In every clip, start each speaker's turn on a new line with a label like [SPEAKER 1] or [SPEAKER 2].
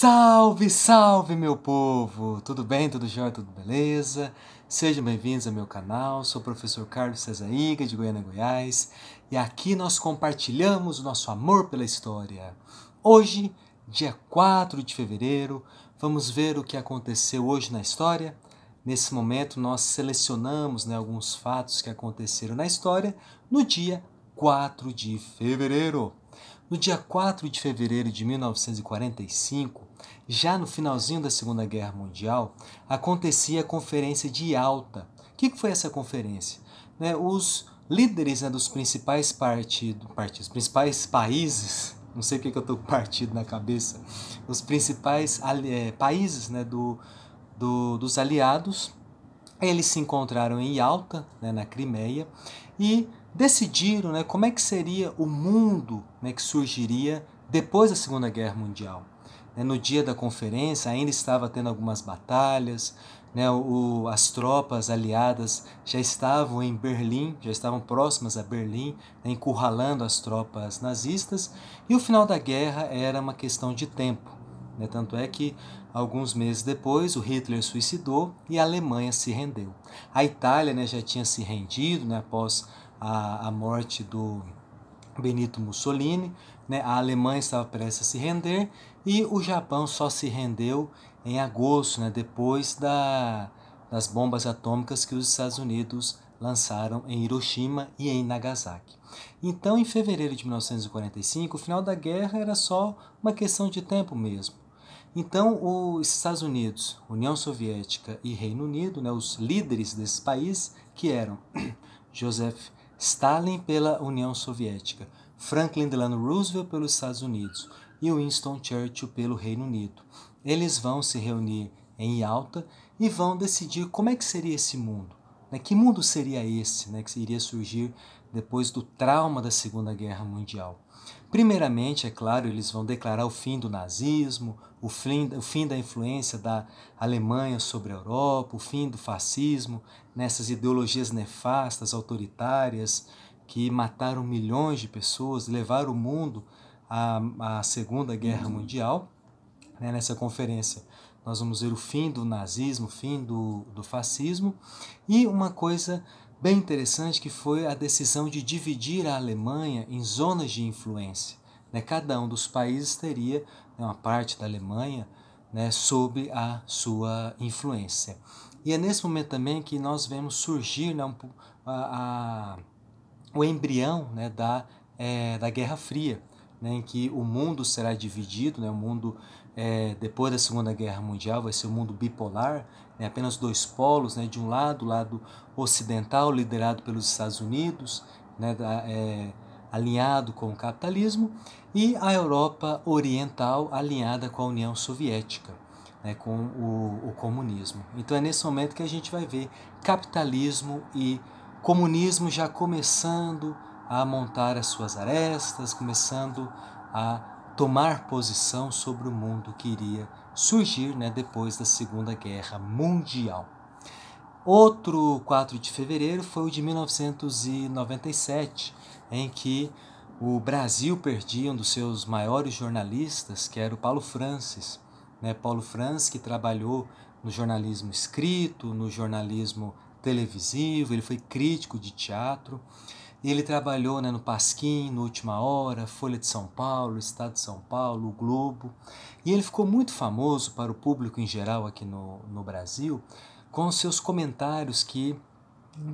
[SPEAKER 1] Salve, salve meu povo! Tudo bem, tudo jóia, tudo beleza? Sejam bem-vindos ao meu canal, sou o professor Carlos Cesariga de Goiânia, Goiás e aqui nós compartilhamos o nosso amor pela história. Hoje, dia 4 de fevereiro, vamos ver o que aconteceu hoje na história. Nesse momento, nós selecionamos né, alguns fatos que aconteceram na história no dia 4 de fevereiro. No dia 4 de fevereiro de 1945, já no finalzinho da Segunda Guerra Mundial, acontecia a Conferência de Alta. O que foi essa conferência? Né, os líderes né, dos principais partidos, partidos, principais países, não sei o que eu estou partido na cabeça, os principais eh, países né, do, do, dos aliados, eles se encontraram em Yalta, na Crimeia, e decidiram né, como é que seria o mundo né, que surgiria depois da Segunda Guerra Mundial. Né, no dia da conferência ainda estava tendo algumas batalhas, né, o, as tropas aliadas já estavam em Berlim, já estavam próximas a Berlim, né, encurralando as tropas nazistas, e o final da guerra era uma questão de tempo. Né, tanto é que, alguns meses depois, o Hitler suicidou e a Alemanha se rendeu. A Itália né, já tinha se rendido né, após a, a morte do, Benito Mussolini, né, a Alemanha estava prestes a se render e o Japão só se rendeu em agosto, né, depois da, das bombas atômicas que os Estados Unidos lançaram em Hiroshima e em Nagasaki. Então, em fevereiro de 1945, o final da guerra era só uma questão de tempo mesmo. Então, os Estados Unidos, União Soviética e Reino Unido, né, os líderes desses países, que eram Joseph Stalin pela União Soviética, Franklin Delano Roosevelt pelos Estados Unidos e Winston Churchill pelo Reino Unido. Eles vão se reunir em Yalta e vão decidir como é que seria esse mundo, né? que mundo seria esse né? que iria surgir depois do trauma da Segunda Guerra Mundial. Primeiramente, é claro, eles vão declarar o fim do nazismo, o fim, o fim da influência da Alemanha sobre a Europa, o fim do fascismo, nessas ideologias nefastas, autoritárias, que mataram milhões de pessoas, levaram o mundo à, à Segunda Guerra uhum. Mundial. Né, nessa conferência, nós vamos ver o fim do nazismo, o fim do, do fascismo, e uma coisa bem interessante que foi a decisão de dividir a Alemanha em zonas de influência. Né? Cada um dos países teria né, uma parte da Alemanha né, sob a sua influência. E é nesse momento também que nós vemos surgir né, um, a, a, o embrião né, da, é, da Guerra Fria, né, em que o mundo será dividido, né, o mundo é, depois da Segunda Guerra Mundial vai ser um mundo bipolar, né, apenas dois polos, né, de um lado, o lado ocidental liderado pelos Estados Unidos, né, é, alinhado com o capitalismo, e a Europa Oriental alinhada com a União Soviética, né, com o, o comunismo. Então é nesse momento que a gente vai ver capitalismo e comunismo já começando a montar as suas arestas, começando a tomar posição sobre o mundo que iria surgir né, depois da Segunda Guerra Mundial. Outro 4 de fevereiro foi o de 1997, em que o Brasil perdia um dos seus maiores jornalistas, que era o Paulo Francis. Né? Paulo Francis, que trabalhou no jornalismo escrito, no jornalismo televisivo, ele foi crítico de teatro. E ele trabalhou né, no Pasquim, no Última Hora, Folha de São Paulo, Estado de São Paulo, o Globo. E ele ficou muito famoso para o público em geral aqui no, no Brasil com seus comentários que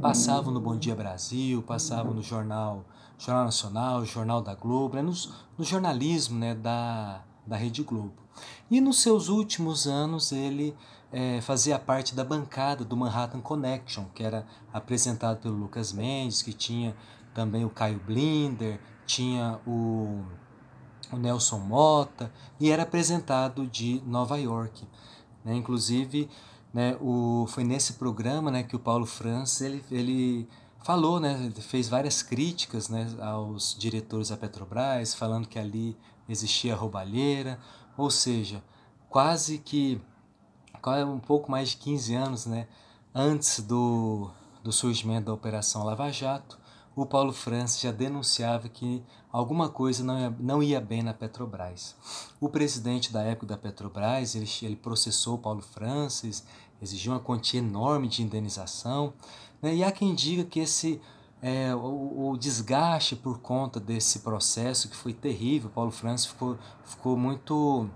[SPEAKER 1] passavam no Bom Dia Brasil, passavam no Jornal, Jornal Nacional, Jornal da Globo, né, no jornalismo né, da, da Rede Globo. E nos seus últimos anos ele é, fazia parte da bancada do Manhattan Connection, que era apresentado pelo Lucas Mendes, que tinha também o Caio Blinder, tinha o, o Nelson Mota, e era apresentado de Nova York. Né? Inclusive, né, o, foi nesse programa né, que o Paulo Franz ele, ele falou, né, fez várias críticas né, aos diretores da Petrobras, falando que ali existia roubalheira, ou seja, quase que quase é um pouco mais de 15 anos né, antes do, do surgimento da Operação Lava Jato, o Paulo Francis já denunciava que alguma coisa não ia, não ia bem na Petrobras. O presidente da época da Petrobras, ele, ele processou o Paulo Francis, exigiu uma quantia enorme de indenização, né? e há quem diga que esse é, o, o, desgaste por conta desse processo que foi terrível, o Paulo Francis ficou, ficou muito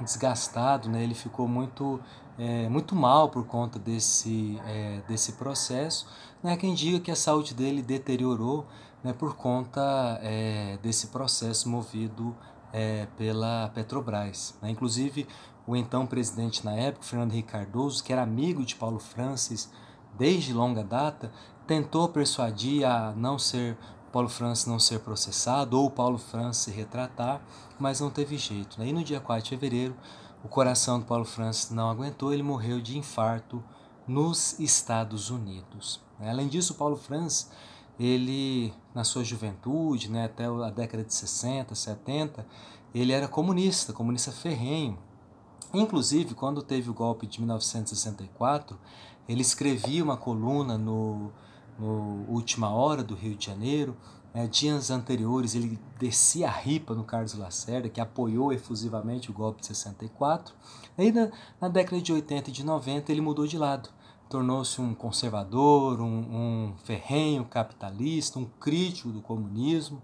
[SPEAKER 1] desgastado, né? ele ficou muito, é, muito mal por conta desse, é, desse processo. Né? Quem diga que a saúde dele deteriorou né, por conta é, desse processo movido é, pela Petrobras. Né? Inclusive, o então presidente na época, Fernando Henrique Cardoso, que era amigo de Paulo Francis desde longa data, tentou persuadir a não ser Paulo Francis não ser processado ou Paulo Francis se retratar, mas não teve jeito. Né? E no dia 4 de fevereiro, o coração do Paulo Francis não aguentou, ele morreu de infarto nos Estados Unidos. Né? Além disso, Paulo Francis, ele na sua juventude, né, até a década de 60, 70, ele era comunista, comunista ferrenho. Inclusive, quando teve o golpe de 1964, ele escrevia uma coluna no no Última Hora do Rio de Janeiro. Né, dias anteriores ele descia a ripa no Carlos Lacerda, que apoiou efusivamente o golpe de 64. Aí na, na década de 80 e de 90 ele mudou de lado, tornou-se um conservador, um, um ferrenho capitalista, um crítico do comunismo.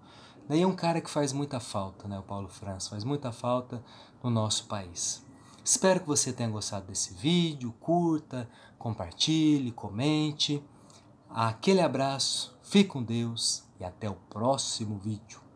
[SPEAKER 1] Daí né, é um cara que faz muita falta, né? O Paulo França faz muita falta no nosso país. Espero que você tenha gostado desse vídeo, curta, compartilhe, comente. Aquele abraço, fique com Deus e até o próximo vídeo.